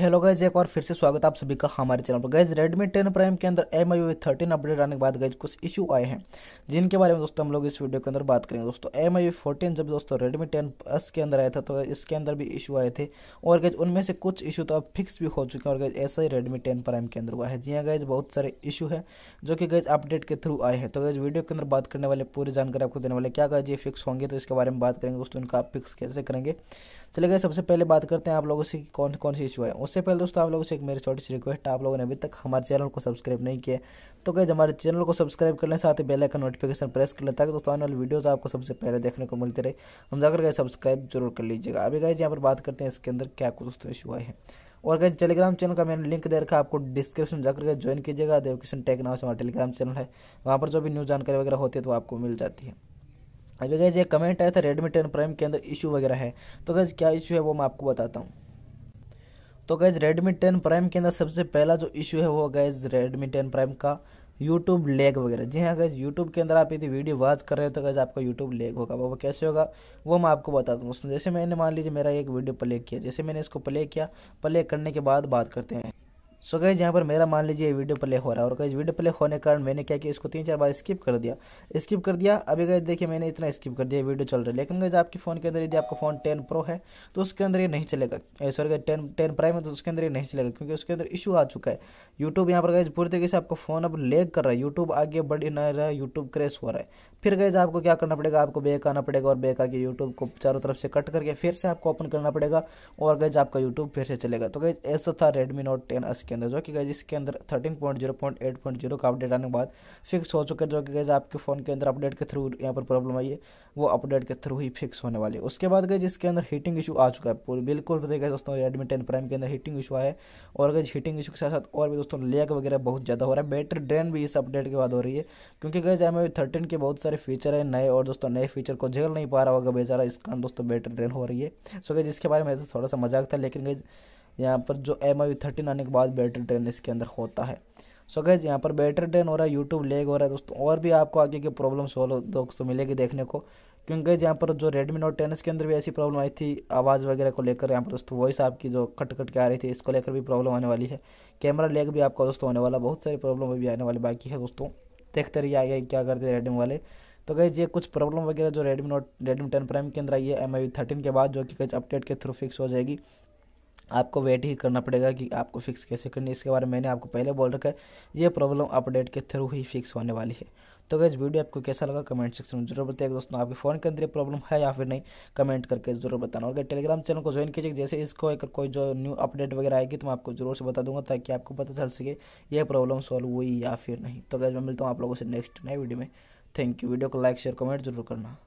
hello guys एक बार फिर से स्वागत आप सभी का हमारे चैनल पर गैज रेडमी टेन प्राइम के अंदर एम आई थर्टीन अपडेट आने के बाद गैज कुछ इशू आए हैं जिनके बारे में दोस्तों हम लोग इस वीडियो के अंदर बात करेंगे दोस्तों एम आई फोर्टीन जब दोस्तों रेडमी टेन प्लस के अंदर आया था तो इसके अंदर भी इशू आए थे और गैज उनमें से कुछ इशू तो अब फिक्स भी हो चुके हैं और गैज ऐसा ही रेडमी टेन प्राइम के अंदर हुआ है जी हाँ गैज बहुत सारे इशू है जो कि गैज अपडेट के थ्रू आए हैं तो गैज वीडियो के अंदर बात करने वाले पूरी जानकारी आपको देने वाले क्या गैज ये फिक्स होंगे तो इसके बारे में बात करेंगे दोस्तों इनका आप फिक्स कैसे करेंगे चले गए सबसे पहले बात करते हैं आप लोगों से कौन कौन सी इशू है उससे पहले दोस्तों आप लोगों से एक मेरी छोटी सी रिक्वेस्ट है आप लोगों ने अभी तक हमारे चैनल को सब्सक्राइब नहीं किया तो गए हमारे चैनल को सब्सक्राइब कर लें साथ ही बेल आइकन नोटिफिकेशन प्रेस कर लें ताकि दोस्तों आने वाली वीडियोज़ आपको सबसे पहले देखने को मिलते रहे हम जाकर गए सब्सक्राइब जरूर कर लीजिएगा अभी गए यहाँ पर बात करते हैं इसके अंदर क्या कुछ दोस्तों इशू आए हैं और गए टेलीग्राम चैनल का मैंने लिंक दे रखा है आपको डिस्क्रिप्शन में जाकर ज्वाइन कीजिएगा देवकिशन टेक नाम से हमारा टेलीग्राम चैनल है वहाँ पर जो भी न्यूज़ जानकारी वगैरह होती है तो आपको मिल जाती है अभी गैज ये कमेंट आया था रेडमी टेन प्राइम के अंदर इशू वगैरह है तो गैज क्या इशू है वो मैं आपको बताता हूँ तो गैज रेडमी टेन प्राइम के अंदर सबसे पहला जो इशू है वो गैज रेडमी टेन प्राइम का यूट्यूब लेग वगैरह जी हाँ गैस यूट्यूब के अंदर आप यदि वीडियो वॉच कर रहे हो तो गैस आपका यूट्यूब लेग होगा वो कैसे होगा वो मैं आपको बताता हूँ जैसे मैंने मान लीजिए मेरा एक वीडियो प्ले किया जैसे मैंने इसको प्ले किया प्ले करने के बाद बात करते हैं सो गए यहाँ पर मेरा मान लीजिए वीडियो प्ले हो रहा है और गैज वीडियो प्ले होने के कारण मैंने क्या किया इसको तीन चार बार स्किप कर दिया स्किप कर दिया अभी गए देखिए मैंने इतना स्किप कर दिया वीडियो चल रहा है लेकिन गए आपके फ़ोन के अंदर यदि आपका फ़ोन टेन प्रो है तो उसके अंदर ये नहीं चलेगा सॉरी गए टेन टेन प्राइम है तो उसके अंदर ये नहीं चलेगा क्योंकि उसके अंदर इशू आ चुका है यूट्यूब यहाँ पर गए पूरी तरीके से आपका फ़ोन अब लेग कर रहा है यूट्यूब आगे बढ़ नहीं रहा है यूट्यूब क्रेश हो रहा है फिर गए आपको क्या करना पड़ेगा आपको बेक आना पड़ेगा और बेक आके यूट्यूब को चारों तरफ से कट करके फिर से आपको ओपन करना पड़ेगा और गए आपका यूट्यूब फिर से चलेगा तो गए ऐसा था रेडमी नोट टेन एस के अंदर जो कि गाइज इसके अंदर thirteen point zero point eight point zero का अपडेट आने के बाद फिक्स हो चुका है जो कि गाइज आपके फ़ोन के अंदर अपडेट के थ्रू यहाँ पर प्रॉब्लम आई है वो अपडेट के थ्रू ही फिक्स होने वाली है उसके बाद गई इसके अंदर हीटिंग इशू आ चुका है पूरी बिल्कुल बताइए दोस्तों रेडमी टेन प्राइम के अंदर हीटिंग इशू आया है और गई हीटिंग इशू के साथ साथ और भी दोस्तों लेक वगैरह बहुत ज़्यादा हो रहा है बैटरी ड्रेन भी इस अपडेट के बाद हो रही है क्योंकि गई हमें थर्टीन के बहुत सारे फीचर है नए और दोस्तों नए फीचर को झेल नहीं पा रहा होगा बेचारा इस कारण दोस्तों बैटरी ड्रेन हो रही है सो गई इसके बारे में तो थोड़ा सा मजाक था लेकिन गई यहाँ पर जो एम आई थर्टीन आने के बाद बैटरी ट्रेन इसके अंदर होता है सो गैज यहाँ पर बैटरी ट्रेन हो रहा है यूट्यूब लेग हो रहा है दोस्तों और भी आपको आगे की प्रॉब्लम सॉल्व दोस्तों मिलेगी देखने को क्योंकि यहाँ पर जो रेडमी नोट टेन के अंदर भी ऐसी प्रॉब्लम आई थी आवाज़ वगैरह को लेकर यहाँ पर दोस्तों वॉइस आपकी जो कट कट के आ रही थी इसको लेकर भी प्रॉब्लम आने वाली है कैमरा लेग भी आपका दोस्तों होने वाला बहुत सारी प्रॉब्लम अभी आने वाली बाकी है दोस्तों देखते रहिए आगे क्या करते हैं रेडमी वाले तो गई ये कुछ प्रॉब्लम वगैरह जो Redmi Note Redmi ten prime के अंदर आई है एम आई थर्टीन के बाद जो कि कुछ अपडेट के थ्रू फिक्स हो जाएगी आपको वेट ही करना पड़ेगा कि आपको फिक्स कैसे करनी है इसके बारे में मैंने आपको पहले बोल रखा है ये प्रॉब्लम अपडेट के थ्रू ही फिक्स होने वाली है तो गैस वीडियो आपको कैसा लगा कमेंट सेक्शन में जरूर बताइए दोस्तों आपके फ़ोन के अंदर प्रॉब्लम है या फिर नहीं कमेंट करके जरूर बताना और टेलीग्राम चैनल को ज्वाइन कीजिए जैसे इसको एक कोई जो न्यू अपडेट वगैरह आएगी तो मैं आपको जरूर से बता दूंगा ताकि आपको पता चल सके ये प्रॉब्लम सॉल्व हुई या फिर नहीं तो गैस मैं मिलता हूँ आप लोगों से नेक्स्ट नए वीडियो में थैंक यू वीडियो को लाइक शेयर कमेंट जरूर करना